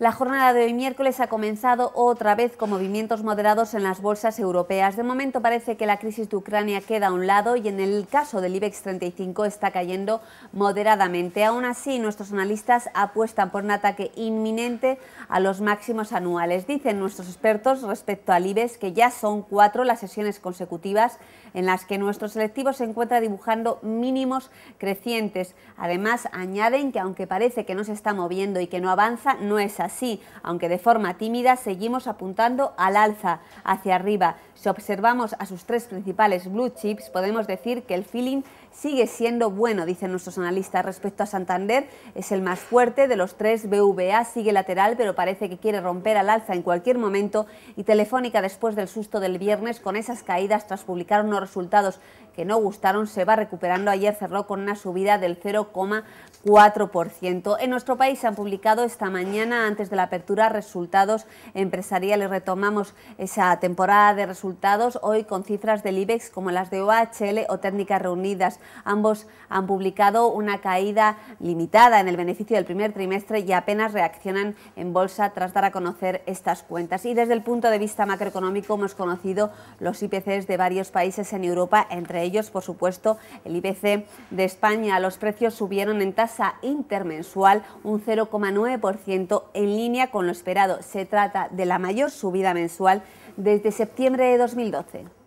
La jornada de hoy miércoles ha comenzado otra vez con movimientos moderados en las bolsas europeas. De momento parece que la crisis de Ucrania queda a un lado y en el caso del IBEX 35 está cayendo moderadamente. Aún así, nuestros analistas apuestan por un ataque inminente a los máximos anuales. Dicen nuestros expertos respecto al IBEX que ya son cuatro las sesiones consecutivas en las que nuestro selectivo se encuentra dibujando mínimos crecientes. Además, añaden que aunque parece que no se está moviendo y que no avanza, no es así así, aunque de forma tímida seguimos apuntando al alza, hacia arriba. Si observamos a sus tres principales blue chips, podemos decir que el feeling sigue siendo bueno, dicen nuestros analistas. Respecto a Santander, es el más fuerte de los tres. BVA sigue lateral, pero parece que quiere romper al alza en cualquier momento. Y Telefónica, después del susto del viernes, con esas caídas tras publicar unos resultados que no gustaron se va recuperando. Ayer cerró con una subida del 0,4%. En nuestro país se han publicado esta mañana, antes de la apertura, resultados empresariales. Retomamos esa temporada de resultados hoy con cifras del IBEX como las de OHL o Técnicas Reunidas. Ambos han publicado una caída limitada en el beneficio del primer trimestre y apenas reaccionan en bolsa tras dar a conocer estas cuentas. Y desde el punto de vista macroeconómico hemos conocido los IPCs de varios países en Europa, entre ellos, por supuesto, el IPC de España. Los precios subieron en tasa intermensual un 0,9% en línea con lo esperado. Se trata de la mayor subida mensual desde septiembre de 2012.